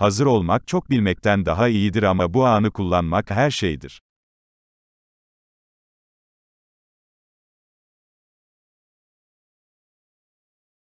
Hazır olmak çok bilmekten daha iyidir ama bu anı kullanmak her şeydir.